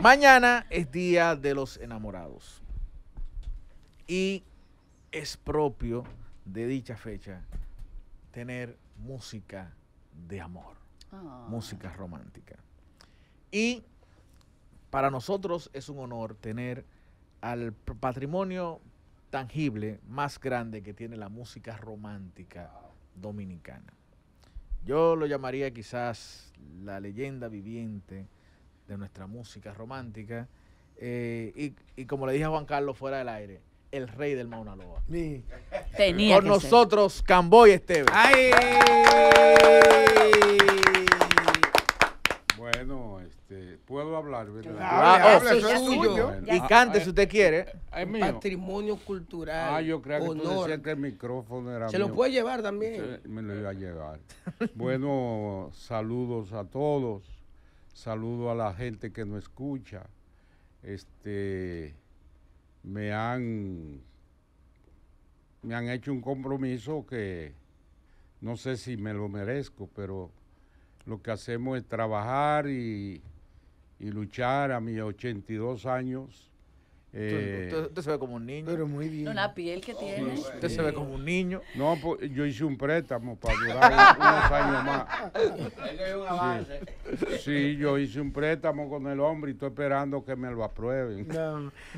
Mañana es Día de los Enamorados. Y es propio de dicha fecha tener música de amor, ah. música romántica. Y para nosotros es un honor tener al patrimonio tangible más grande que tiene la música romántica dominicana. Yo lo llamaría quizás la leyenda viviente de nuestra música romántica. Eh, y, como le dije a Juan Carlos fuera del aire, el rey del Mauna Loa. Con nosotros, Camboy Esteves. ¡Ay! Bueno, este, puedo hablar, ¿verdad? Ah, es suyo. y ah, cante eh, si usted quiere. Eh, patrimonio cultural. Ah, yo creo que el micrófono era Se lo puede llevar también. Me lo iba a llevar. bueno, saludos a todos. Saludo a la gente que nos escucha. Este, me han, me han hecho un compromiso que no sé si me lo merezco, pero lo que hacemos es trabajar y, luchar a mis 82 años. Eh, usted, se ve como un niño. Pero muy bien. Una piel que tiene. Usted se ve como un niño. No, pues, yo hice un préstamo para durar unos años más. Sí. sí. yo hice un préstamo con el hombre y estoy esperando que me lo aprueben.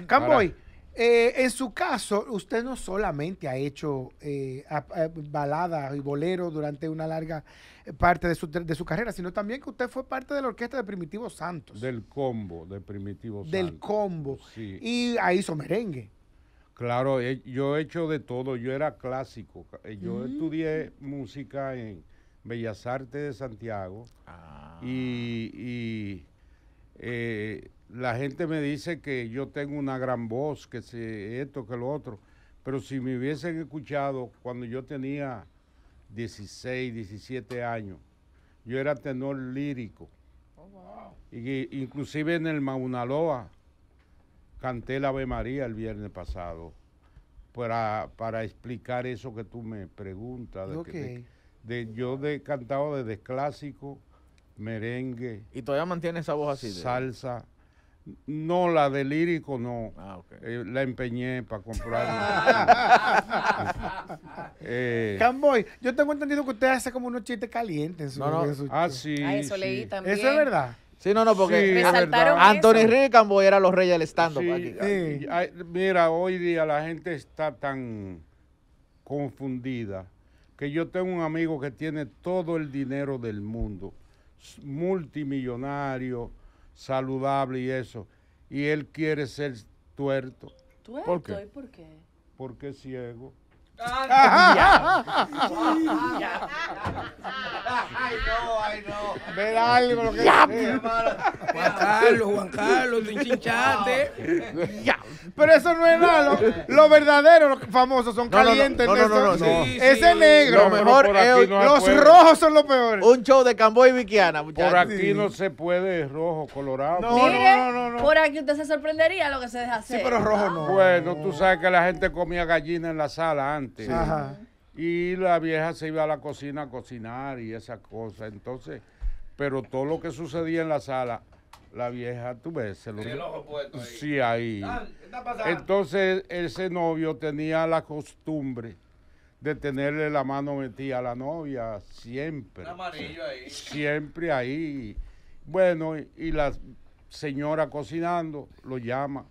Camboy. Eh, en su caso, usted no solamente ha hecho eh, eh baladas y boleros durante una larga parte de su, de su, carrera, sino también que usted fue parte de la orquesta de Primitivo Santos. Del combo de Primitivo Santos. Del combo. Sí. Y ahí hizo merengue. Claro, eh, yo he hecho de todo, yo era clásico. Yo mm. estudié música en Bellas Artes de Santiago ah. y, y eh, la gente me dice que yo tengo una gran voz, que esto, que lo otro. Pero si me hubiesen escuchado cuando yo tenía 16, 17 años, yo era tenor lírico. Oh, y, inclusive en el Maunaloa canté la Ave María el viernes pasado para, para explicar eso que tú me preguntas. De que, de, yo he cantado desde clásico, merengue. ¿Y todavía mantiene esa voz así? De... Salsa no, la de lírico no. Ah, eh, la empeñé para comprar. Eh, Camboy, yo tengo entendido que usted hace como unos chistes calientes. No, no. ah, sí. eso leí también. Eso es verdad. Sí, no, no, porque sí, Anthony Rick Camboy eran los reyes del stand-up. aquí. Sí. mira, hoy día la gente está tan confundida que yo tengo un amigo que tiene todo el dinero del mundo, multimillonario saludable y eso. Y él quiere ser tuerto. ¿Tuerto? ¿Por qué? por qué? Porque es ciego. Ay, ah, no, ay, no. Ver algo lo que Juan Carlos, Juan Carlos, un Ya. Pero eso no es nada. Lo, lo verdadero, los famosos son calientes. No, Ese negro. mejor los rojos son los peores. Un show de Camboy y muchachos. Por aquí no se puede rojo, colorado. No, no, no, Por aquí usted se sorprendería lo que se deja hacer. Sí, pero rojo no. Bueno, tú sabes que la gente comía gallina en la sala antes. Y la vieja se iba a la cocina a cocinar y esa cosa. Entonces, pero todo lo que sucedía en la sala la vieja, tú ves, se lo... El ahí. Sí, ahí. Entonces ese novio tenía la costumbre de tenerle la mano metida a la novia, siempre. amarillo ahí. Siempre ahí. Bueno, y la señora cocinando lo llama.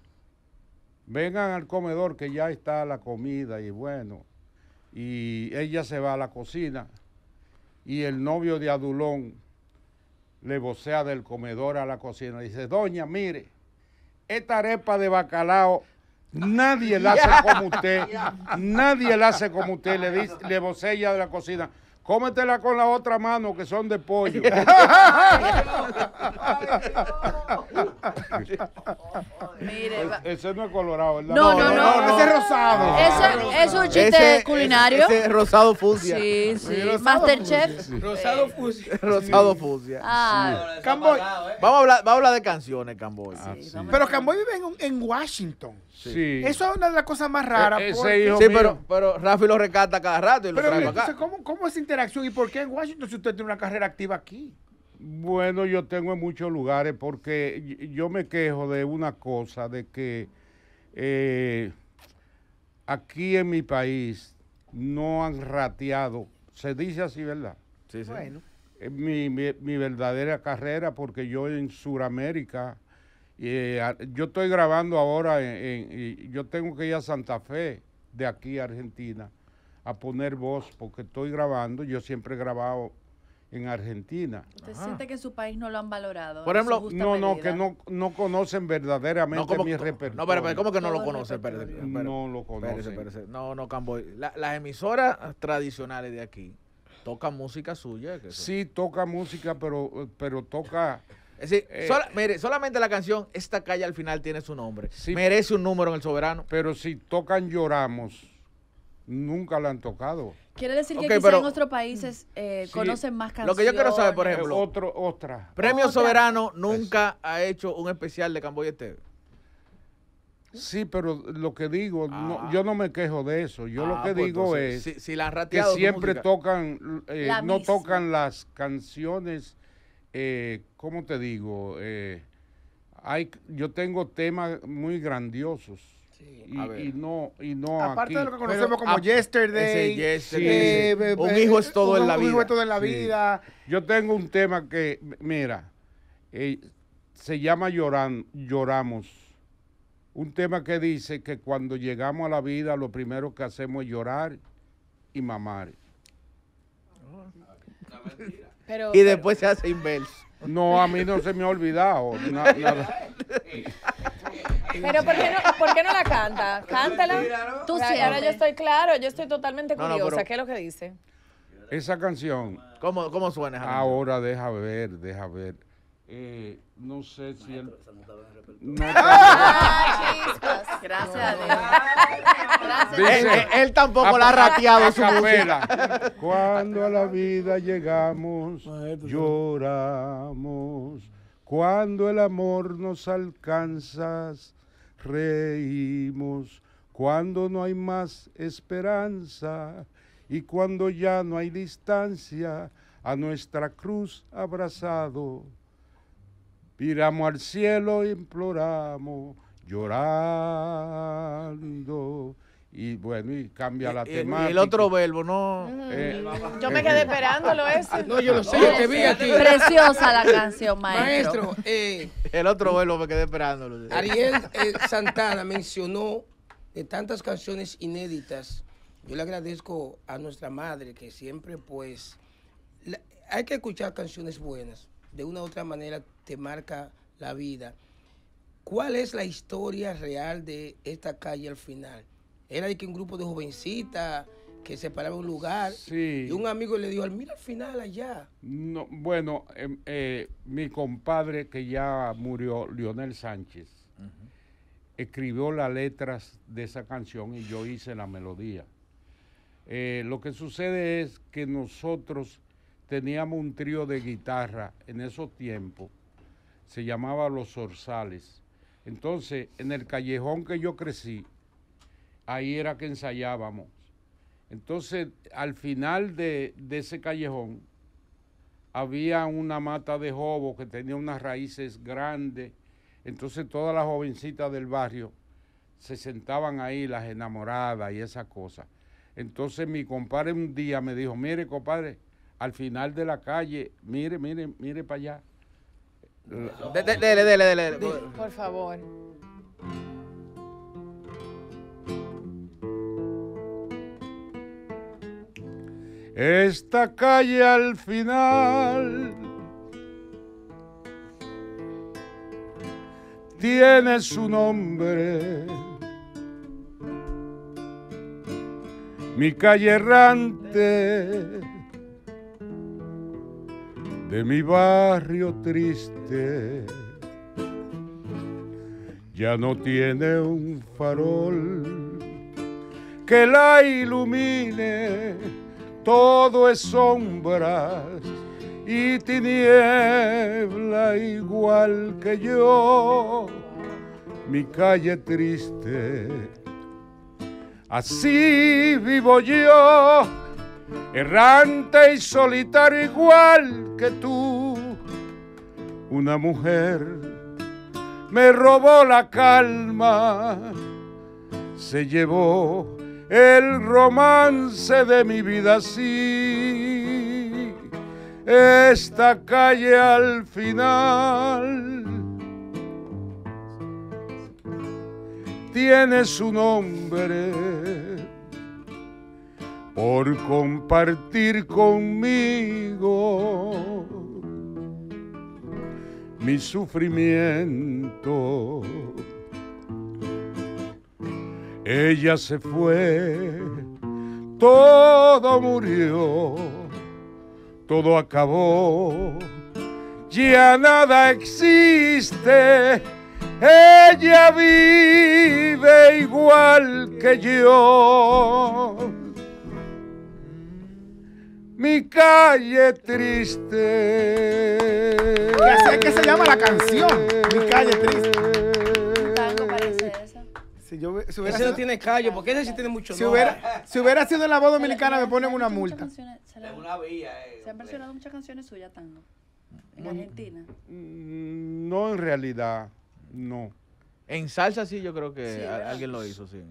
Vengan al comedor que ya está la comida y bueno. Y ella se va a la cocina y el novio de Adulón le vocea del comedor a la cocina. Dice, doña, mire, esta arepa de bacalao nadie la hace como usted. Nadie la hace como usted. Le, dice, le vocea de la cocina cómetela con la otra mano que son de pollo. Mire, e-, ese no es colorado, ¿verdad? No, no, no. ese es rosado. Eso ah, es un chiste culinario. ese- rosado fucsia. Sí, sí. Masterchef. Rosado fucsia. Rosado fucsia. Ah. Camboy. ¿eh? Vamos a hablar, vamos a hablar de canciones, Camboy. Ah, pero Camboy vive en, Washington. Sí. Eso es una de las cosas más e-, raras. sí, pero, pero Rafi lo recata cada rato y lo trae acá. ¿cómo, ¿cómo se y por qué en Washington si usted tiene una carrera activa aquí? Bueno, yo tengo en muchos lugares porque yo me quejo de una cosa, de que eh, aquí en mi país no han rateado, se dice así, ¿verdad? Sí, Bueno. Eh, mi, mi, verdadera carrera porque yo en Sudamérica, eh, yo estoy grabando ahora, en, yo tengo que ir a Santa Fe de aquí a Argentina a poner voz porque estoy grabando, yo siempre he grabado en Argentina. ¿Usted siente que su país no lo han valorado? Por ejemplo, no, no, que no, no conocen verdaderamente no, mi repertorio. No, pero, ¿cómo que no lo conocen? no lo conocen. No, no, las emisoras tradicionales de aquí tocan música suya. sí, toca música, pero, pero toca... Es decir, eh, mire, solamente la canción Esta calle al final tiene su nombre. Merece un número en el soberano. Pero si tocan Lloramos nunca la han tocado. Quiere decir que quizá en otros países eh, conocen más canciones. Lo que yo quiero saber, por ejemplo, otro, otra. Premio Soberano nunca ha hecho un especial de Camboya Sí, pero lo que digo, ah. yo no me quejo de eso. Yo lo ah, que pues, digo es que siempre tocan, eh, no tocan las canciones, eh, ¿cómo te digo? Eh, hay, yo tengo temas muy grandiosos y, no, y no Aparte de lo que conocemos como yesterday, eh, un hijo es todo en la vida. la vida. Yo tengo un tema que, mira, eh, se llama lloran, Lloramos. Un tema que dice que cuando llegamos a la vida, lo primero que hacemos es llorar y mamar. y después se hace inverso. No, a mí no se me ha olvidado. Pero ¿por qué, no, la canta? Cántala. Ahora yo estoy claro, yo estoy totalmente curiosa. ¿Qué es lo que dice? Esa canción, ¿Cómo, cómo suena? ahora deja ver, deja ver. Eh, no sé si él. No, ah, Gracias a Dios. Gracias. Él, tampoco la ha rateado su música. Cuando a la vida llegamos, lloramos. Cuando el amor nos alcanzas, reímos cuando no hay más esperanza y cuando ya no hay distancia a nuestra cruz abrazado. Piramos al cielo, imploramos, llorando y bueno, y cambia la temática. Y el otro verbo, no. Eh, yo me quedé esperándolo ese. No, yo lo sé, te vi a ti. Preciosa la canción, maestro. Maestro, eh, el otro verbo me quedé esperándolo. Ariel eh, Santana mencionó de tantas canciones inéditas. Yo le agradezco a nuestra madre que siempre, pues, hay que escuchar canciones buenas. De una u otra manera te marca la vida. ¿Cuál es la historia real de esta calle al final? Era de que un grupo de jovencitas que se un lugar. Y un amigo le dijo, mira al final allá. No, bueno, em, eh, mi compadre que ya murió, Lionel Sánchez, escribió las letras de esa canción y yo hice la melodía. Eh, lo que sucede es que nosotros teníamos un trío de guitarra en esos tiempos, se llamaba Los Orzales. Entonces, en el callejón que yo crecí, ahí era que ensayábamos. Entonces, al final de, ese callejón, había una mata de jobo que tenía unas raíces grandes. Entonces, todas las jovencitas del barrio se sentaban ahí, las enamoradas y esas cosas. Entonces, mi compadre un día me dijo: Mire, compadre, al final de la calle, mire, mire, mire para allá. Dele, dele, dele, Por favor. esta calle al final tiene su nombre. Mi calle errante de mi barrio triste ya no tiene un farol que la ilumine todo es sombras y tiniebla igual que yo, mi calle triste. Así vivo yo, errante y solitario igual que tú. Una mujer me robó la calma, se llevó el romance de mi vida sí. Esta calle al final tiene su nombre por compartir conmigo mi sufrimiento ella se fue, todo murió, todo acabó, ya nada existe, ella vive igual que yo. Mi calle triste. Ya se llama la canción, Mi calle triste ese no tiene callo, porque ese sí tiene mucho si hubiera, si hubiera sido en la voz dominicana, me ponen una multa. Se, han versionado muchas canciones suyas, Tango. En mm, Argentina. Mm, no, en realidad, no. En salsa sí, yo creo que alguien lo hizo, sí.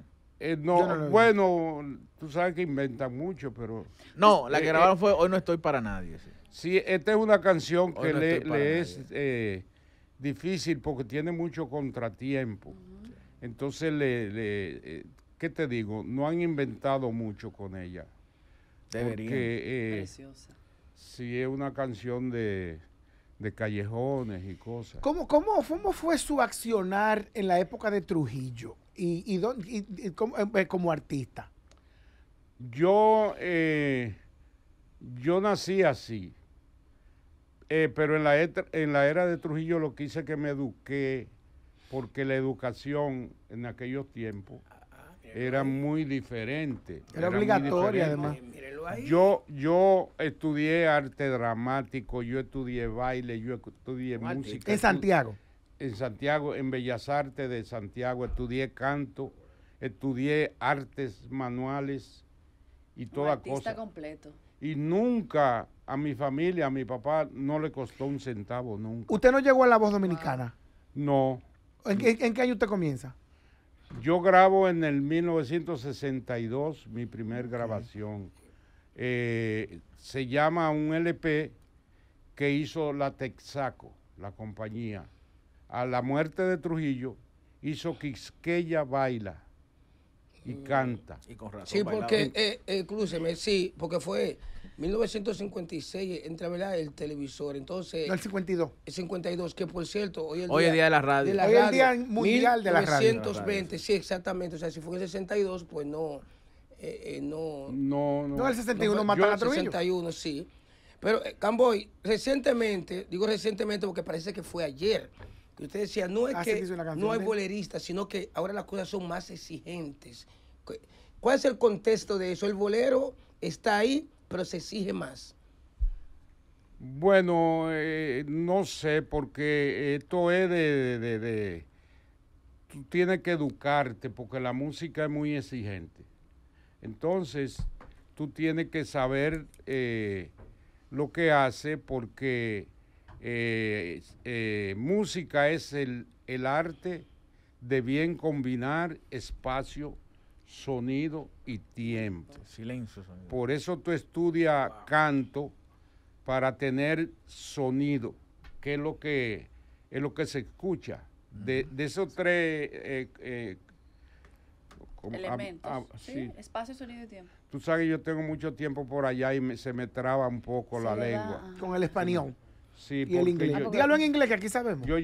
Eh, no, bueno, tú sabes que inventan mucho, pero... No, la eh, que eh, grabaron fue Hoy no estoy para nadie. Sí, esta es una canción que le, es difícil porque tiene mucho contratiempo. Entonces, le, eh, ¿qué te digo? No han inventado mucho con ella. Debería. Eh, Preciosa. Sí, es una canción de, callejones y cosas. ¿Cómo, cómo, ¿Cómo fue su accionar en la época de Trujillo y, y, don, eh, pues, como, artista? Yo, yo nací así, pero en la, en la era de Trujillo lo que hice es que me eduqué porque la educación en aquellos tiempos ah, ah, era muy diferente. Era, obligatoria además. Eh, yo, yo estudié arte dramático, yo estudié baile, yo estudié música. En Santiago. En Santiago, en Bellas Artes de Santiago, estudié canto, estudié artes manuales y toda cosa. completo. Y nunca a mi familia, a mi papá, no le costó un centavo, nunca. ¿Usted no llegó a la voz dominicana? No. ¿En, qué año usted comienza? Yo grabo en el 1962 mi primer grabación. Eh, se llama un LP que hizo la Texaco, la compañía. A la muerte de Trujillo hizo Quisqueya Baila y mm. canta. Y con razón. Sí, porque, eh, eh sí, porque fue 1956 entra ¿verdad? el televisor, entonces... No, el 52. El 52, que por cierto, hoy el día, de la radio. hoy es el día mundial de la radio. 1920, sí, exactamente. O sea, si fue en el 62, pues no, eh, eh, no... No, no. No, el 61 no, mata a El 61, sí. Pero, eh, Camboy, recientemente, digo recientemente porque parece que fue ayer, que usted decía, no es ah, que no hay ¿eh? boleristas, sino que ahora las cosas son más exigentes. ¿Cuál es el contexto de eso? El bolero está ahí pero se exige más. Bueno, eh, no sé, porque esto es de, Tú tienes que educarte, porque la música es muy exigente. Entonces, tú tienes que saber eh, lo que hace, porque eh, música es el, el arte de bien combinar espacio sonido y tiempo. Silencio, sonido. Por eso tú estudia canto para tener sonido, que es lo que, es lo que se escucha. de, de, esos tres eh, eh, ah, elementos, ah, sí, espacio, sonido y tiempo. Tú sabes yo tengo mucho tiempo por allá y se me traba un poco la lengua. Con el español. Sí, y el inglés. Ah, en inglés que aquí sabemos. yo,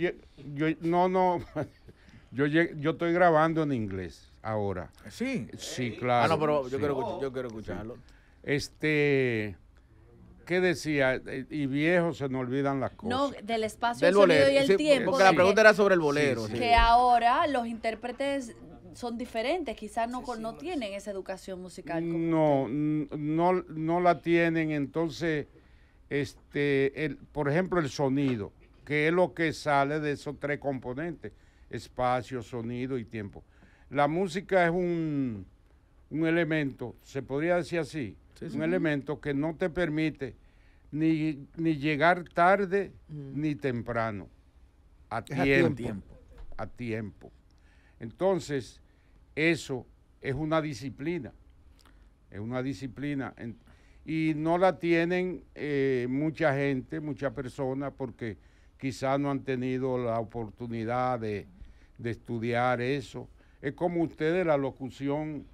no, no. Yo, yo estoy grabando en inglés ahora. Sí. Sí, claro. Ah, no, pero yo, quiero, yo quiero escucharlo. Este. ¿Qué decía? Eh, y viejos se nos olvidan las cosas. No, del espacio, bolero. y el tiempo. Porque la pregunta era sobre el bolero. Que ahora los intérpretes son diferentes, quizás no, no tienen esa educación musical. no, no, no la tienen, entonces, este, el, por ejemplo, el sonido, que es lo que sale de esos tres componentes espacio, sonido y tiempo. La música es un, elemento, se podría decir así, un elemento que no te permite ni, llegar tarde mm. ni temprano, a tiempo, a tiempo. Entonces, eso es una disciplina, es una disciplina. y no la tienen eh, mucha gente, mucha persona, porque quizás no han tenido la oportunidad de, estudiar eso. Es como ustedes, la locución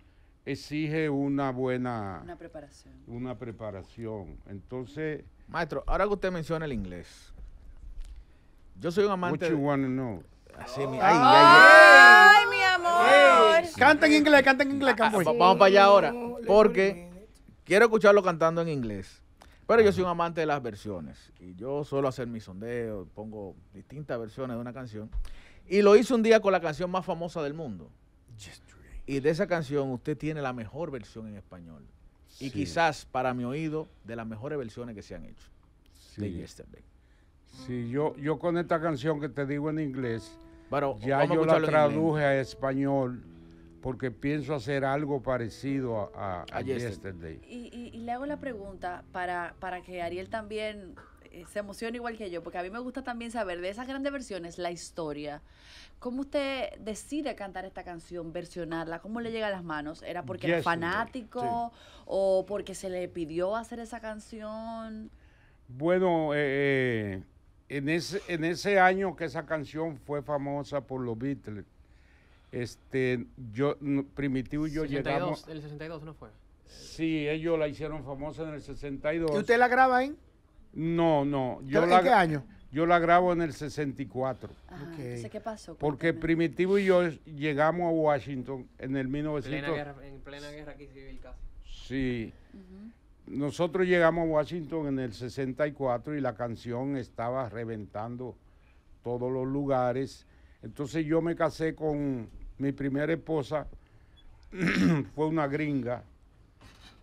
exige una buena... Una preparación. Una preparación. Entonces... Maestro, ahora que usted menciona el inglés, yo soy un amante... What you no. Así, mi... Ay, ay, ay. ay, mi amor! Canta en inglés, canta en inglés, ah, Vamos para allá ahora, porque quiero escucharlo cantando en inglés. Pero yo soy un amante de las versiones y yo suelo hacer mis sondeos, pongo distintas versiones de una canción. Y lo hice un día con la canción más famosa del mundo. Y de esa canción usted tiene la mejor versión en español. Y quizás para mi oído de las mejores versiones que se han hecho sí. de Yesterday. Sí, yo, yo con esta canción que te digo en inglés, ya yo la traduje a español porque pienso hacer algo parecido a, Yesterday. Y, le hago la pregunta para, que Ariel también eh, se emocione igual que yo, porque a mí me gusta también saber de esas grandes versiones la historia. ¿Cómo usted decide cantar esta canción, versionarla? ¿Cómo le llega a las manos? ¿Era porque era fanático o porque se le pidió hacer esa canción? Bueno, eh, eh, en, ese, en ese año que esa canción fue famosa por los Beatles, este, yo, mm, Primitivo y yo 62, llegamos. El 62 no fue. Sí, ellos eh, la hicieron famosa en el 62. ¿Y usted la graba en? No, no. Yo qué año? Yo la grabo en el 64. Ah, ¿qué pasó? Porque Primitivo y yo llegamos a Washington en el 1900. Plena guerra, en plena guerra aquí civil casi. Sí. Nosotros llegamos a Washington en el 64 y la canción estaba reventando todos los lugares. Entonces yo me casé con mi primera esposa fue una gringa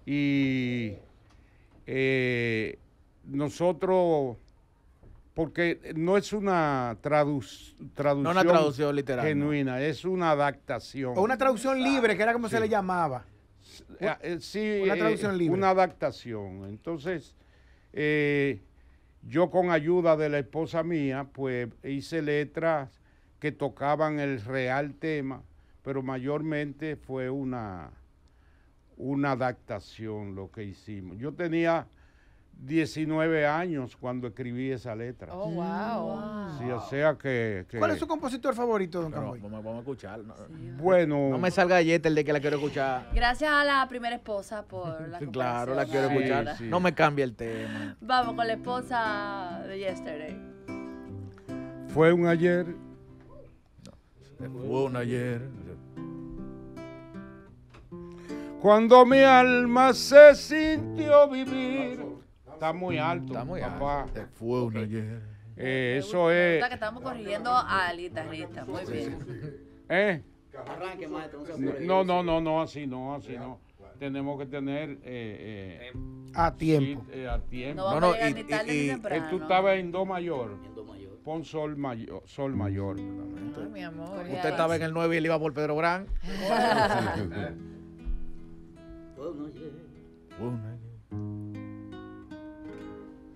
y eh, nosotros, porque no es una traducción, literal, genuina, es una adaptación. una traducción libre, que era como se le llamaba. Eh, eh, sí, una traducción libre. Una adaptación. Entonces, yo con ayuda de la esposa mía, pues hice letras que tocaban el real tema pero mayormente fue una, una adaptación lo que hicimos. Yo tenía 19 años cuando escribí esa letra. Oh, wow. Mm, o sea que, ¿Cuál es su compositor favorito, don Camboy? Vamos, a escuchar. bueno. No me salga galleta el de que la quiero escuchar. Gracias a la primera esposa por la Claro, la quiero escuchar. No me cambie el tema. Vamos con la esposa de Yesterday. Fue un ayer fue un ayer. Cuando mi alma se sintió vivir. Está muy alto. papá. fue un ayer. eso es. que estamos corrigiendo al guitarrista. Muy bien. ¿Eh? Arranque No, no, no, no, así no, así no tenemos que tener eh, eh a tiempo. Eh, a tiempo. No, no, y, tú estabas en do mayor. Pon Sol Mayor. Sol mayor Usted estaba en el 9 y él iba por Pedro Gran.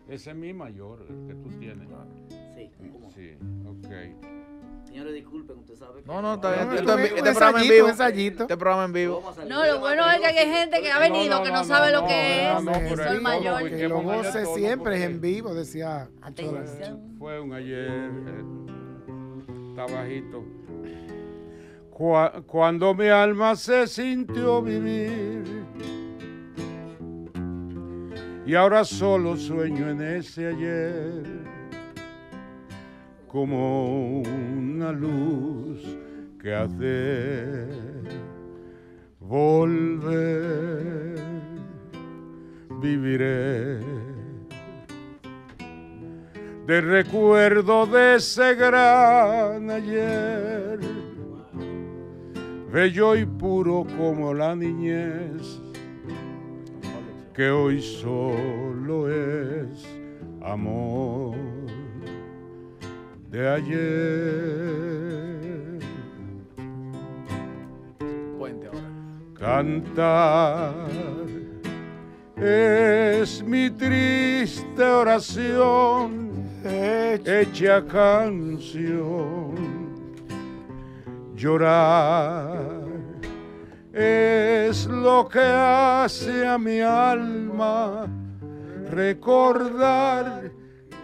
Ese es mi mayor, el que tú tienes. Sí. Sí, ok. Señores, disculpen, usted sabe. Que no, no, está bien. Este, este, programa en vivo. Ensayito. Este programa en vivo. No, lo bueno es que hay gente que ha venido que no, sabe lo que es. Yo soy mayor. Que siempre es en vivo, decía. Atención. Fue un ayer. Eh, bajito Cuando mi alma se sintió vivir y ahora solo sueño en ese ayer como luz que hace volver, viviré. De recuerdo de ese gran ayer, bello y puro como la niñez, que hoy solo es amor de ayer. Puente ahora. Cantar es mi triste oración hecha canción. Llorar es lo que hace a mi alma recordar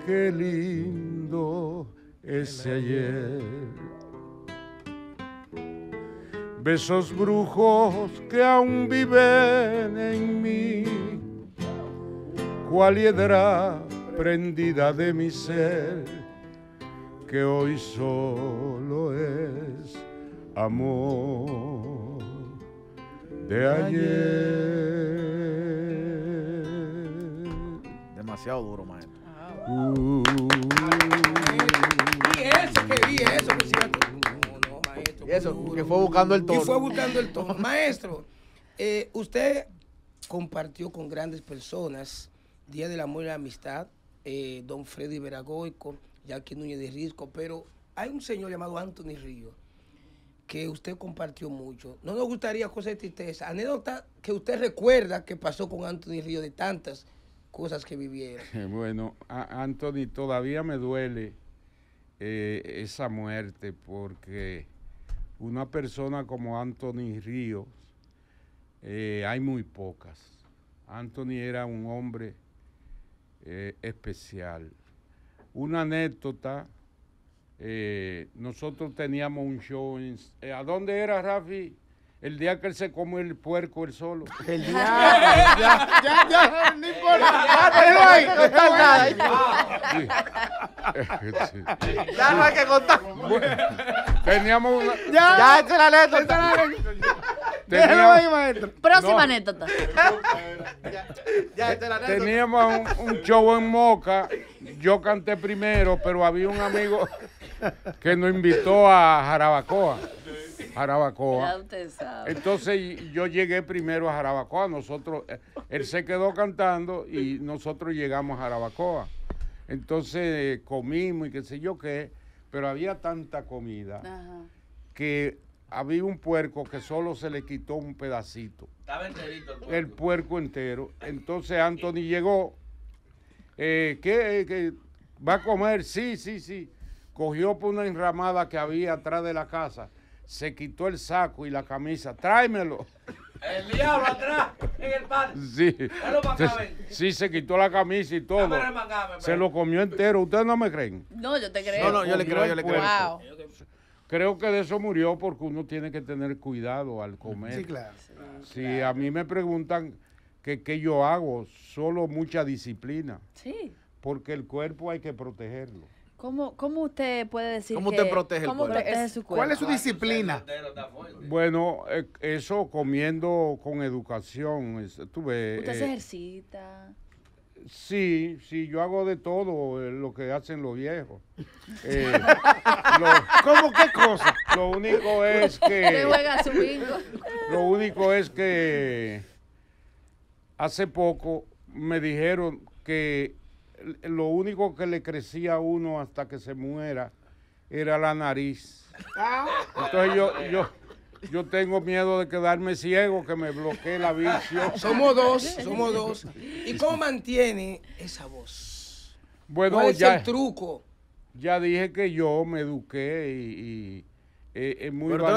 qué lindo ese ayer. Besos brujos que aún viven en mí, cual hiedra prendida de mi ser, que hoy solo es amor de ayer. Demasiado duro, maestro y eso, maestro. fue buscando el Y fue buscando el tono. maestro, eh, usted compartió con grandes personas Día del Amor y la Amistad, eh, don Freddy Veragoico, Jackie Núñez de Risco, pero hay un señor llamado Anthony Río que usted compartió mucho. No nos gustaría cosas tristeza, anécdota que usted recuerda que pasó con Anthony Río de tantas cosas que vivieron. Bueno, Anthony, todavía me duele eh, esa muerte porque una persona como Anthony Ríos, eh, hay muy pocas. Anthony era un hombre eh, especial. Una anécdota, nosotros teníamos un show, en, ¿a dónde era Rafi? El día que él se come el puerco él solo. El día. ya, ya, ya, no importa. ahí, no está nada. Ya no hay que contar. teníamos una. Ya, ya es la anécdota. Teníamos... Próxima anécdota. ya, es la anécdota. Teníamos un, un show en Moca. Yo canté primero, pero había un amigo que nos invitó a Jarabacoa. Jarabacoa. Entonces yo llegué primero a Jarabacoa, nosotros, eh, él se quedó cantando y nosotros llegamos a Jarabacoa. Entonces comimos y qué sé yo qué, pero había tanta comida que había un puerco que solo se le quitó un pedacito. Estaba enterito el puerco. El puerco entero. Entonces Anthony llegó. Eh, ¿qué, eh, ¿qué, ¿Va a comer? Sí, sí, sí. Cogió por una enramada que había atrás de la casa se quitó el saco y la camisa. Tráemelo. El diablo atrás, en el pan. Sí. Se, sí, se quitó la camisa y todo. se lo comió entero. ¿Ustedes no me creen? No, yo te creo. No, no, yo le creo, yo le creo. Creo que de eso murió porque uno tiene que tener cuidado al comer. Sí, claro. Si a mí me preguntan que qué yo hago, solo mucha disciplina. Sí. Porque el cuerpo hay que protegerlo. ¿Cómo, usted puede decir ¿Cómo que, protege, el su cuerpo? ¿Cuál es su disciplina? Bueno, eh, eso comiendo con educación. ¿Usted eh, se ejercita? Sí, sí, yo hago de todo eh, lo que hacen los viejos. ¿Cómo qué cosa? Lo único es que... Juega su lo único es que hace poco me dijeron que lo único que le crecía a uno hasta que se muera era la nariz. Ah. Entonces yo, yo, tengo miedo de quedarme ciego, que me bloquee la visión. Somos dos, somos dos. ¿Y cómo mantiene esa voz? Bueno, es ya, el truco? Ya dije que yo me eduqué y eh, es muy pero pero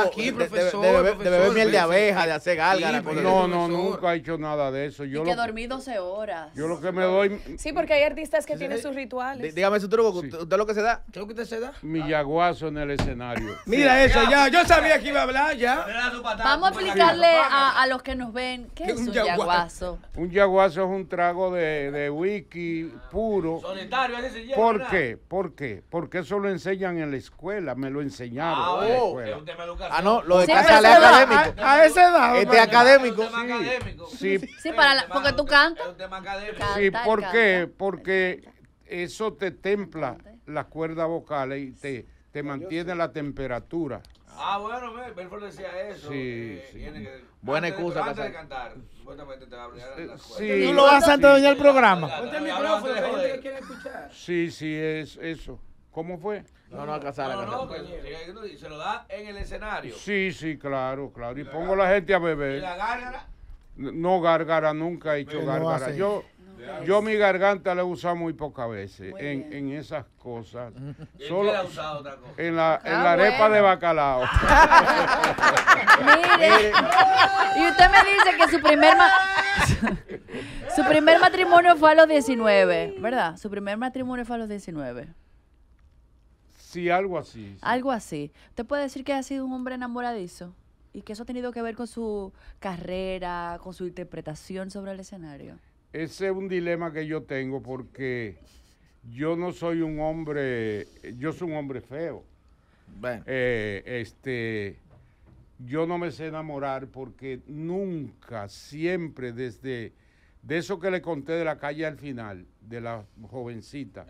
aquí, de, profesor, de, beber miel de abeja, de hacer gálgara. no, no, nunca he hecho nada de eso. Yo que dormí 12 horas. Yo lo que me doy... Sí, porque hay artistas que tienen sus rituales. Dígame su truco, ¿usted lo que se da? ¿Qué es lo que usted se da? Mi yaguazo en el escenario. Mira eso, ya, yo sabía que iba a hablar, ya. Vamos a explicarle a, los que nos ven, ¿qué es un, yaguazo? Un yaguazo es un trago de, de whisky puro. Solitario, ¿Por qué? ¿Por qué? Porque eso lo enseñan en la escuela, me lo enseñaron. Ah, oh, es un tema educativo. Ah, no, lo de sí, casa es académico. A, a esa edad. Este es académico. Es un tema sí. académico. Sí, sí, sí para la, porque tú cantas. Es un tema académico. Sí, ¿por qué? Porque eso te templa las cuerdas vocales y te, te mantiene la temperatura. Ah, bueno, Belfort decía eso. Sí, eh, sí. Que, Buena antes, excusa. Antes de cantar, supuestamente te va a obligar a las cuerdas. Tú lo vas antes de venir al programa. Ponte el Sí, sí, es eso. ¿Cómo fue? No, no, a casar, no, casar. Pues, no, y se lo da en el escenario. Sí, sí, claro, claro. Y, pongo la gente a beber. ¿Y la gárgara? No, gárgara, nunca he hecho gárgara. yo, yo mi garganta la he usado muy pocas veces en, en, esas cosas. Solo usado otra cosa? En la, en ah, la arepa de bacalao. Mire, y usted me dice que su primer su primer matrimonio fue a los 19, ¿verdad? Su primer matrimonio fue a los 19. Sí, algo así. Algo así. ¿Te puede decir que ha sido un hombre enamoradizo? ¿Y que eso ha tenido que ver con su carrera, con su interpretación sobre el escenario? Ese es un dilema que yo tengo porque yo no soy un hombre, yo soy un hombre feo. Eh, este, yo no me sé enamorar porque nunca, siempre, desde de eso que le conté de la calle al final, de la jovencita.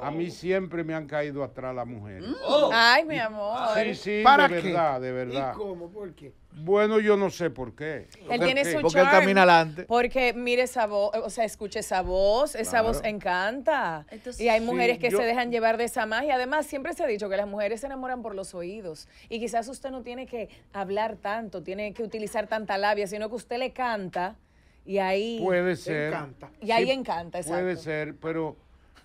A mí siempre me han caído atrás las mujeres. Mm. Oh. Ay, mi amor. Sí, sí, de verdad, de verdad. ¿Y cómo? ¿Por qué? Bueno, yo no sé por qué. Él tiene su Porque él camina adelante. Porque mire esa voz, eh, o sea, escuche esa voz, esa voz encanta. y hay mujeres que se dejan llevar de esa magia. Además, siempre se ha dicho que las mujeres se enamoran por los oídos. Y quizás usted no tiene que hablar tanto, tiene que utilizar tanta labia, sino que usted le canta y ahí Encanta. Y ahí encanta, Puede ser, pero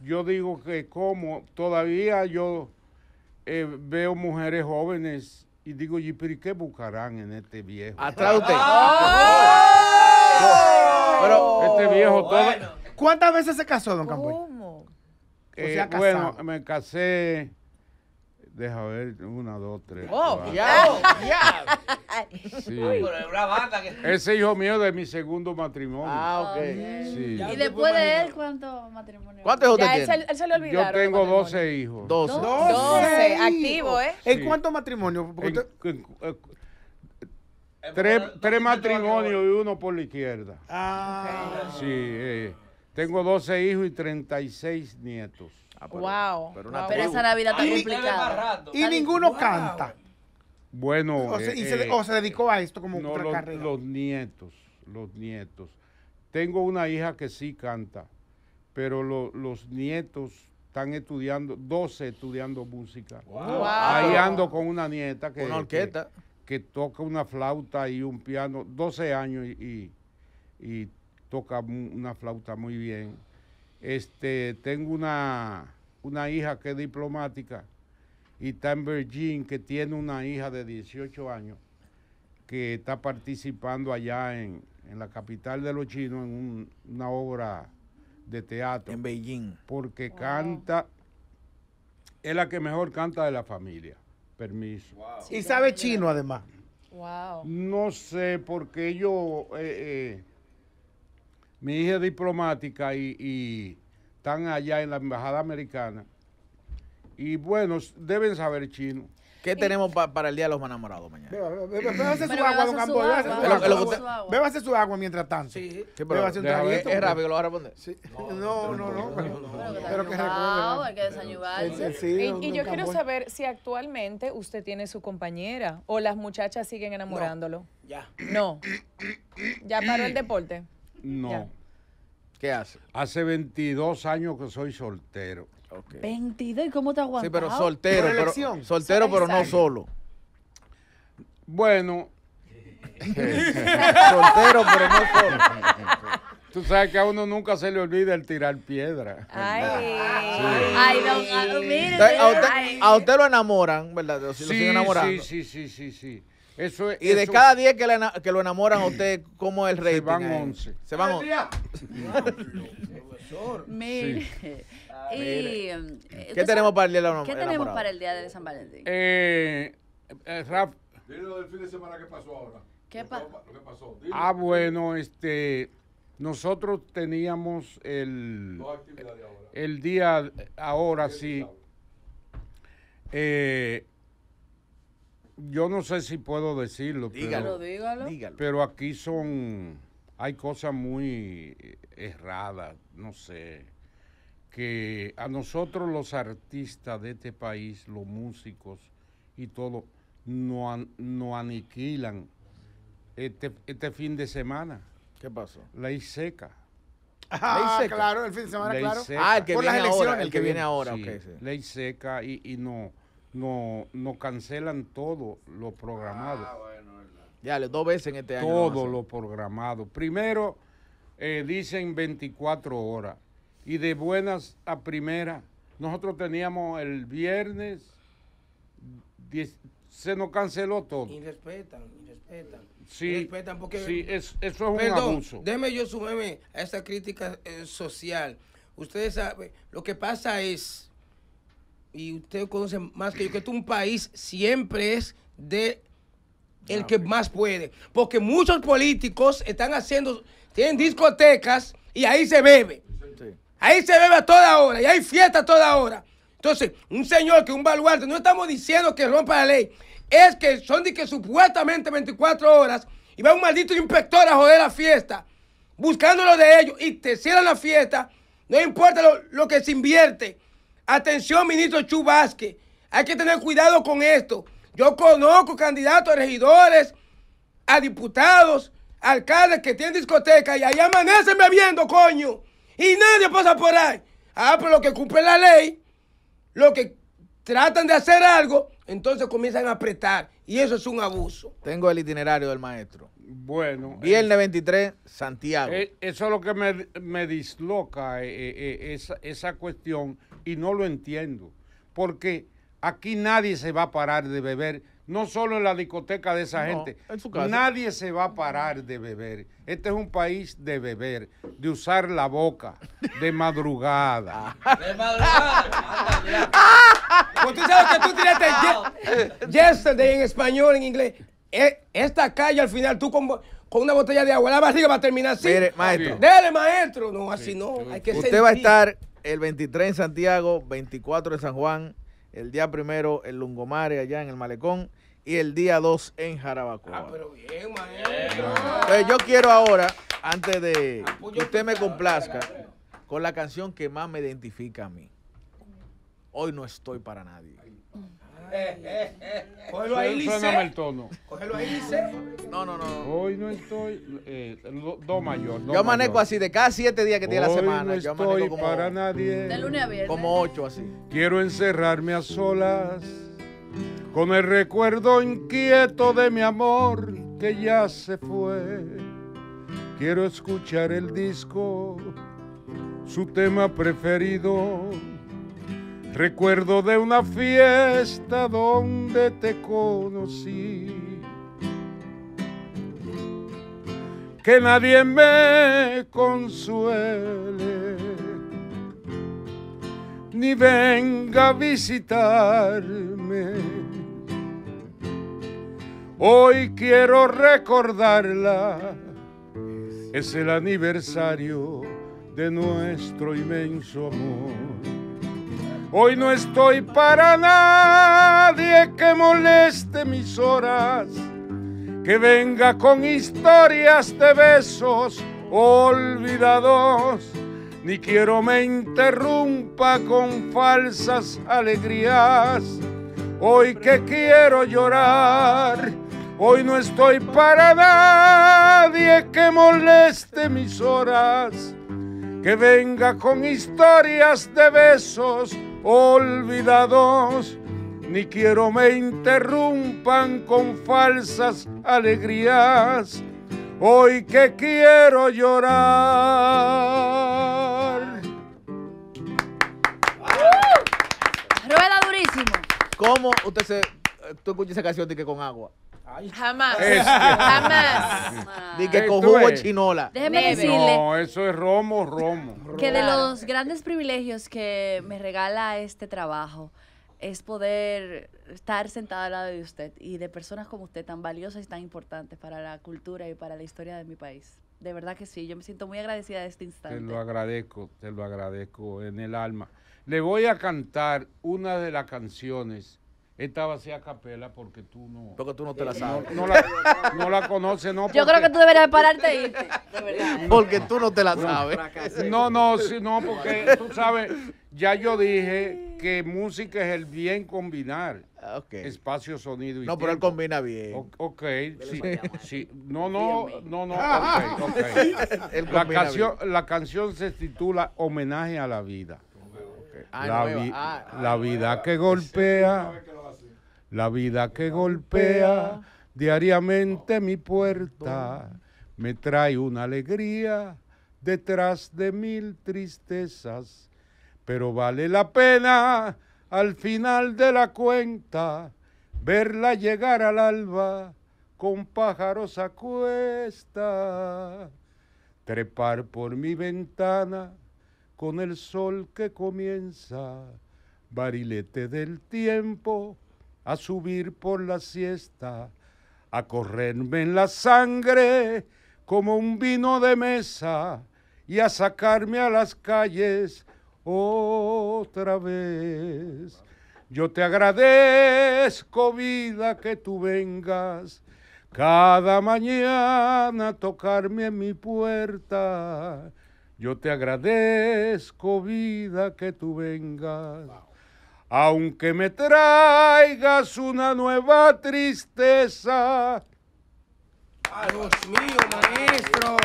yo digo que como todavía yo eh, veo mujeres jóvenes y digo, ¿y qué buscarán en este viejo? Atrás este viejo todo. ¿Cuántas veces se casó, don Campoy? Eh, bueno, me casé Deja ver, una, dos, tres. ¡Oh, ya! ya. Sí. una banda Ese hijo mío de mi segundo matrimonio. Ah, ok. ¿Y después de él cuántos matrimonios? ¿Cuántos hijos ya, él, se lo olvidaron. Yo tengo 12 hijos. 12. 12. Activo, ¿eh? ¿En cuántos matrimonios? Tres, tres matrimonios y uno por la izquierda. Ah. Sí, eh. Tengo 12 hijos y 36 nietos. Ah, pero, wow. Pero, esa Navidad está complicada. Y ninguno canta. Bueno. Eh, o se, dedicó a esto como un otra los, nietos, los nietos. Tengo una hija que sí canta, pero los nietos están estudiando, 12 estudiando música. Wow. Ahí ando con una nieta que, una orquesta. Que, toca una flauta y un piano, 12 años y, y toca una flauta muy bien. Este, tengo una, hija que es diplomática y está en Beijing, que tiene una hija de 18 años que está participando allá en, la capital de los chinos en una obra de teatro. En Beijing. Porque canta, es la que mejor canta de la familia. Permiso. y sabe chino además. No sé, porque yo Eh, eh mi hija es diplomática y, y están allá en la embajada americana. Y bueno, deben saber chino. ¿Qué tenemos para el Día de los Enamorados mañana? bébase su agua, don Campo. su agua. mientras tanto. Sí. Sí, pero es rápido, lo va a responder. Sí. No, no, no. pero- Pero que recuerde. hay que desayunarse. Y, yo quiero saber si actualmente usted tiene su compañera o las muchachas siguen enamorándolo. Ya. No. Ya paró el deporte. No. ¿Qué hace? Hace 22 años que soy soltero. Okay. 22, ¿y cómo te aguantas? Sí, pero soltero, pero, soltero, pero no solo. Bueno, soltero, pero no solo. Tú sabes que a uno nunca se le olvida el tirar piedra. Ay, ay, don, a, usted, a, usted, lo enamoran, ¿verdad? sí, sí, sí, sí, sí. Eso y de cada 10 que, que, lo enamoran a usted, ¿cómo es el rey? Se van 11. Se van 11. Mire. Eh, ¿Qué tenemos para el día de la ¿Qué tenemos para el día de San Valentín? Eh, eh Dile del fin de semana que pasó ahora. ¿Qué pasó? pasó. Ah, bueno, este. Nosotros teníamos el. ahora. El día eh, ahora, sí. Eh, yo no sé si puedo decirlo, dígalo, pero, dígalo. Pero aquí son, hay cosas muy erradas, no sé, que a nosotros los artistas de este país, los músicos y todo, nos no aniquilan este, este, fin de semana. ¿Qué pasó? Ley seca. Ah, claro, el fin de semana, claro. Ah, el que viene ahora, el, que, ahora, Ley seca y no no, cancelan todo lo programado. Ah, bueno, ya, dos veces en este año. Todo lo programado. Primero, eh, dicen 24 horas. Y de buenas a primera. nosotros teníamos el viernes, se nos canceló todo. Y respetan, y respetan. Sí, porque... eso es un abuso. Déme yo sumarme a esa crítica eh, social. Ustedes saben, lo que pasa es y usted conoce más que yo, que esto un país siempre es de el ah, que más puede. Porque muchos políticos están haciendo, tienen discotecas y ahí se bebe. Ahí se bebe a toda hora y hay fiesta a toda hora. Entonces, un señor que un baluarte, no estamos diciendo que rompa la ley, es que son de que supuestamente 24 horas y va un maldito inspector a joder la fiesta, buscándolo de ellos y te cierran la fiesta, no importa lo que se invierte. Atención, ministro Chubasque. Hay que tener cuidado con esto. Yo conozco candidatos a regidores, a diputados, alcaldes que tienen discoteca y ahí amanecen bebiendo, coño. Y nadie pasa por ahí. Ah, pero los que cumplen la ley, los que tratan de hacer algo, entonces comienzan a apretar. Y eso es un abuso. Tengo el itinerario del maestro. Bueno. Viernes 23, eh, Santiago. Eh, eso es lo que me, me disloca, eh, esa, esa, cuestión y no lo entiendo, porque aquí nadie se va a parar de beber, no solo en la discoteca de esa gente, nadie se va a parar de beber. Este es un país de beber, de usar la boca, de madrugada. de madrugada. pues tú sabes que tú tiraste ah. yesterday en español, en inglés. E, esta calle al final tú con con una botella de agua. La barriga va a terminar así. maestro. Dele, maestro. No, así no. Hay que Usted va a estar el 23 en Santiago, 24 en San Juan, el día primero en Lungomare, allá en el Malecón, y el día 2 en Jarabacoa. Ah, pero bien, yo quiero ahora, antes de ah, pues que usted me complazca, con la canción que más me identifica a mí. Hoy no estoy para nadie. Cógelo ahí, Lice. No, no, no. Hoy no estoy. Eh, do, mayor. yo manejo así de cada siete días que tiene la semana. No estoy para nadie. De lunes a viernes. Como ocho así. Quiero encerrarme a solas con el recuerdo inquieto de mi amor que ya se fue. Quiero escuchar el disco, su tema preferido Recuerdo de una fiesta donde te conocí. Que nadie me consuele, ni venga a visitarme. Hoy quiero recordarla, es el aniversario de nuestro inmenso amor. Hoy no estoy para nadie que moleste mis horas, que venga con historias de besos olvidados, ni quiero me interrumpa con falsas alegrías. Hoy que quiero llorar, hoy no estoy para nadie que moleste mis horas, que venga con historias de besos olvidados, ni quiero me interrumpan con falsas alegrías, hoy que quiero llorar. Rueda durísimo. ¿Cómo usted se, tú escuchas esa canción de que con agua? Jamás. Jamás. Ni que con jugo chinola. Déjeme decirle. No, eso es romo, romo. Que de los grandes privilegios que me regala este trabajo es poder estar sentada al lado de usted y de personas como usted tan valiosas y tan importantes para la cultura y para la historia de mi país. De verdad que sí, yo me siento muy agradecida de este instante. Te lo agradezco, te lo agradezco en el alma. Le voy a cantar una de las canciones estaba vacía a capela porque tú no. Porque tú no te la sabes. No, la, no la, conoces, no. Yo creo que tú deberías pararte ahí. Eh. Porque tú no te la sabes. No, no, sí, no, porque tú sabes, ya yo dije que música es el bien combinar. Okay. Espacio, sonido y No, pero él combina bien. ok, sí, sí. No, no, no, no. Ok, La, canción, la canción se titula Homenaje a la vida. Ah, la, ah, la ah, vida que golpea la vida que golpea diariamente mi puerta me trae una alegría detrás de mil tristezas, pero vale la pena al final de la cuenta verla llegar al alba con pájaros a cuesta, trepar por mi ventana con el sol que comienza, barilete del tiempo a subir por la siesta, a correrme en la sangre como un vino de mesa y a sacarme a las calles otra vez. Yo te agradezco vida que tú vengas cada mañana a tocarme en mi puerta. Yo te agradezco vida que tú vengas aunque me traigas una nueva tristeza. ¡A Dios mío, maestro!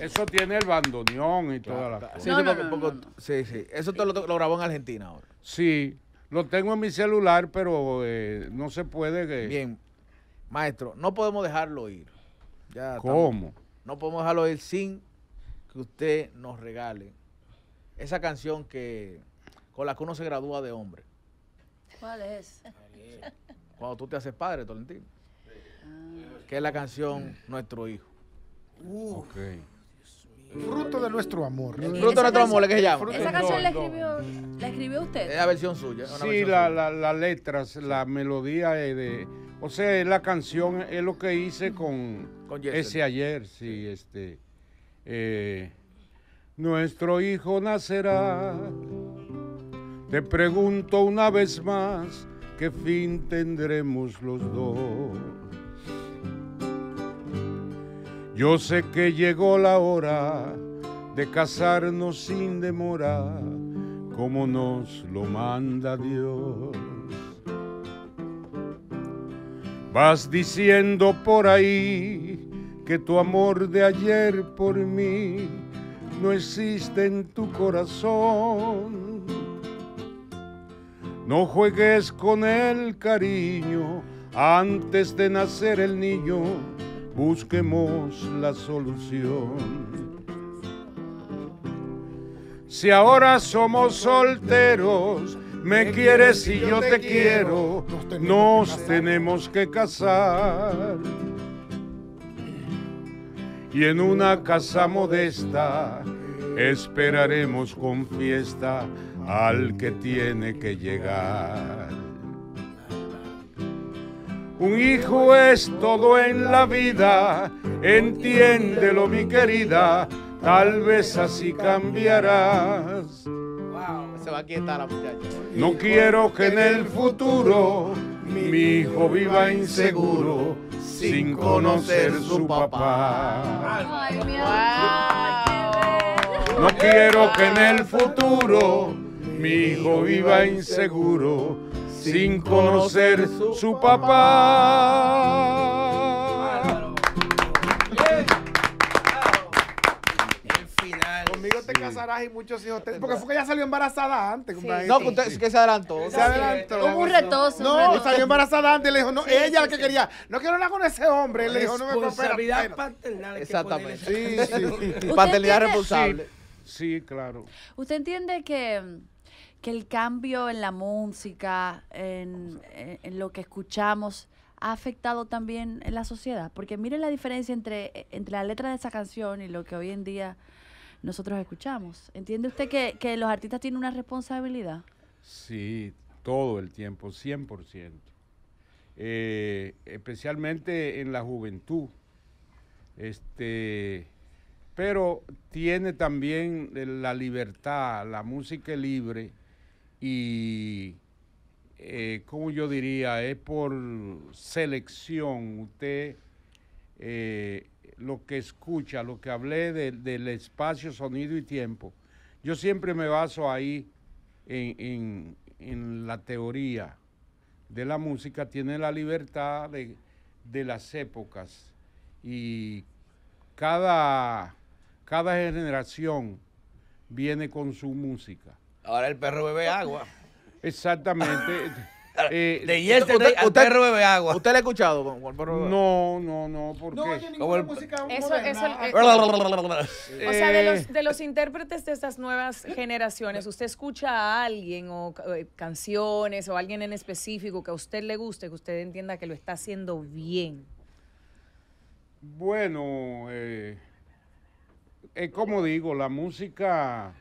Eso tiene el bandoneón y todas las Sí, sí, Eso lo, grabó en Argentina ahora. Sí, lo tengo en mi celular, pero eh, no se puede. Que... Bien, maestro, no podemos dejarlo ir. Ya ¿Cómo? no podemos dejarlo ir sin que usted nos regale esa canción que con la que uno se gradúa de hombre. ¿Cuál es? Cuando tú te haces padre, Tolentino. ¿Qué ah. Que es la canción Nuestro Hijo. Uh. Fruto de nuestro amor. Fruto de nuestro amor, ¿qué se llama? Esa canción la, escribió, la escribió usted. Es la versión suya. sí, la, La, las letras, la melodía O sea, la canción es lo que hice con, ese ayer, sí, este. Eh, nuestro hijo nacerá te pregunto una vez más, ¿qué fin tendremos los dos? Yo sé que llegó la hora de casarnos sin demora, como nos lo manda Dios. Vas diciendo por ahí que tu amor de ayer por mí no existe en tu corazón. No juegues con el cariño antes de nacer el niño. Busquemos la solución. Si ahora somos solteros, me quieres y yo te quiero, nos tenemos que casar. Y en una casa modesta esperaremos con fiesta al que tiene que llegar. Un hijo es todo en la vida, entiéndelo mi querida, tal vez así cambiarás. No quiero que en el futuro mi hijo viva inseguro sin conocer su papá. No quiero que en el futuro mi hijo viva inseguro sin conocer su papá. El final. Conmigo te casarás y muchos hijos te... Porque fue que ella salió embarazada antes. No, que, pues, que se adelantó. Se adelantó. Hubo un retoso. No, salió embarazada antes. Le dijo, no, ella la que quería. No quiero hablar con ese hombre. Le dijo, no me Responsabilidad paternidad Exactamente. Sí, sí. Paternidad responsable. Sí, claro. ¿Usted entiende que mm, que el cambio en la música, eh, en, lo que escuchamos, ha afectado también en la sociedad. Porque miren la diferencia entre, eh, entre la letra de esa canción y lo que hoy en día nosotros escuchamos. ¿Entiende usted que, los artistas tienen una responsabilidad? Sí, todo el tiempo, 100%. Eh, especialmente en la juventud. Este, pero tiene también la libertad, la música libre y eh, como yo diría, es por selección. Usted eh, lo que escucha, lo que hablé del espacio, sonido y tiempo. Yo siempre me baso ahí en, la teoría de la música, tiene la libertad de, las épocas y cada, cada generación viene con su música. Ahora el perro bebe agua. Exactamente. de eh, usted, al perro bebe agua. ¿Usted le ha escuchado No, No, no, no, No oye ninguna música eh, O sea, eh, de los, intérpretes de estas nuevas generaciones, ¿usted escucha a alguien o canciones o alguien en específico que a usted le guste, que usted entienda que lo está haciendo bien? Bueno, como digo, la música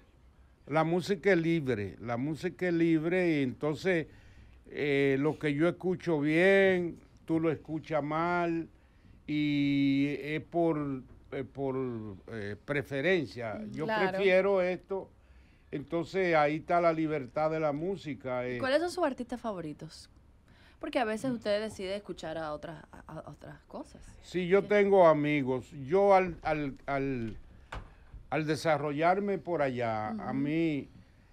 la música es libre, la música es libre y entonces eh, lo que yo escucho bien, tú lo escuchas mal y es por, eh, por eh, preferencia. Yo prefiero esto. Entonces ahí está la libertad de la música. ¿Cuáles son sus artistas favoritos? Porque a veces usted decide escuchar a otras, otras cosas. Sí, yo tengo amigos. Yo al, al al desarrollarme por allá, a mí,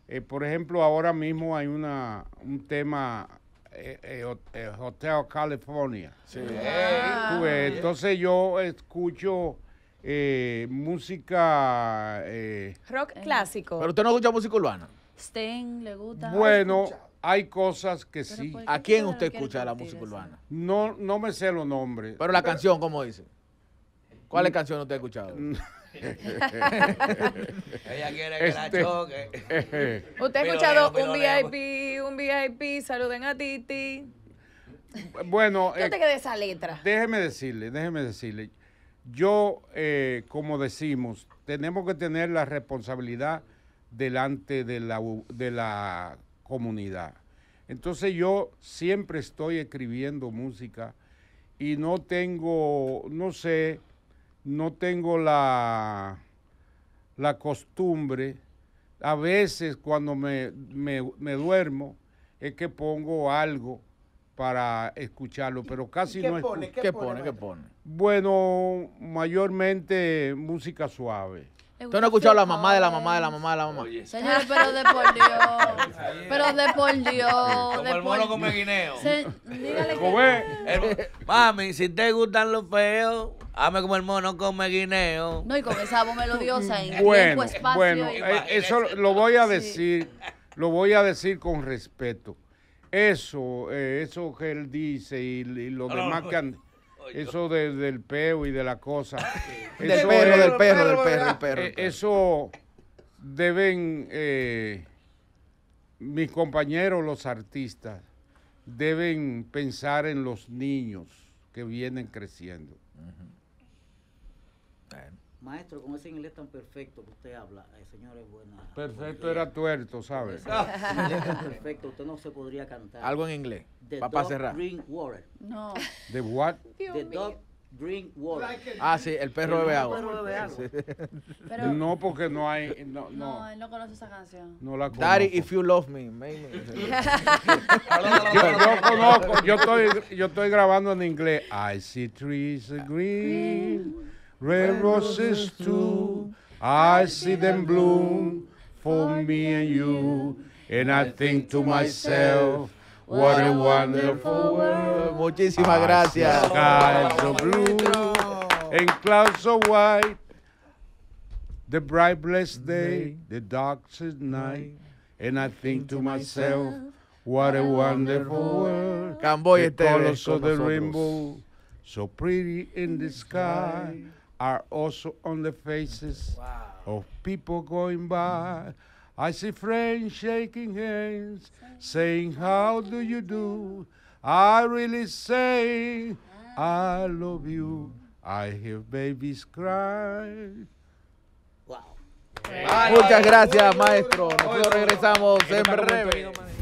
eh, por ejemplo, ahora mismo hay una, un tema eh, eh, Hotel California. Sí. Ah. entonces yo escucho música... Rock clásico. Pero usted no escucha música urbana. Sten, le gusta. Bueno, hay cosas que sí. ¿A quién usted escucha la música urbana? No, no me sé los nombres. Pero la canción, ¿cómo dice? canción canción usted ha escuchado? Ella quiere que la este, choque. Usted ha escuchado un VIP, un VIP, saluden a Titi. Bueno, Yo eh, te quedé esa letra? Déjeme decirle, déjeme decirle. Yo, eh, como decimos, tenemos que tener la responsabilidad delante de la, de la comunidad. Entonces yo siempre estoy escribiendo música y no tengo, no sé, no tengo la, costumbre. A veces cuando me, duermo es que pongo algo para escucharlo, pero casi no escucho. ¿Qué, pone? ¿Qué pone? Bueno, mayormente música suave. Usted no ha escuchado la mamá de la mamá de la mamá de la mamá? Señor, pero de por Dios. pero de por Dios. Como el mono come guineo. Dígale que... Mami, si te gustan los feos, hazme como el mono come guineo. No, y con esa voz melodiosa en bueno, tiempo, espacio. Bueno, eh, eso lo voy a decir, lo voy a decir con respeto. Eso, eh, eso que él dice y, lo demás que han... Eso del peo y de la cosa. del, perro, del perro, del eh, perro, Eso deben eh, mis compañeros, los artistas, deben pensar en los niños que vienen creciendo. Maestro, con ese inglés tan perfecto que usted habla, El eh, señor, es buena. Perfecto era tuerto, ¿sabes? perfecto, usted no se podría cantar. Algo en inglés. The dog drink water. No. ¿The what? The dog drink water. Ah, sí, el perro bebe agua. Pero, no, porque no hay. No, no. no, él no conoce esa canción. No la conozco. Daddy, if you love me, yo, yo conozco, yo estoy, yo estoy grabando en inglés. I see trees green. red roses too. I see them bloom for me and you. And I think to myself, what a wonderful world. Muchísimas gracias. Skies of blue and clouds of white. The bright blessed day, the darkest night. And I think to myself, what a wonderful world. Camboy the colors of the rainbow, so pretty in the sky are also on the faces wow. of people going by. I see friends shaking hands, saying, How do you do? I really say, I love you. I hear babies cry. Wow. Muchas gracias, maestro. Nosotros regresamos en breve.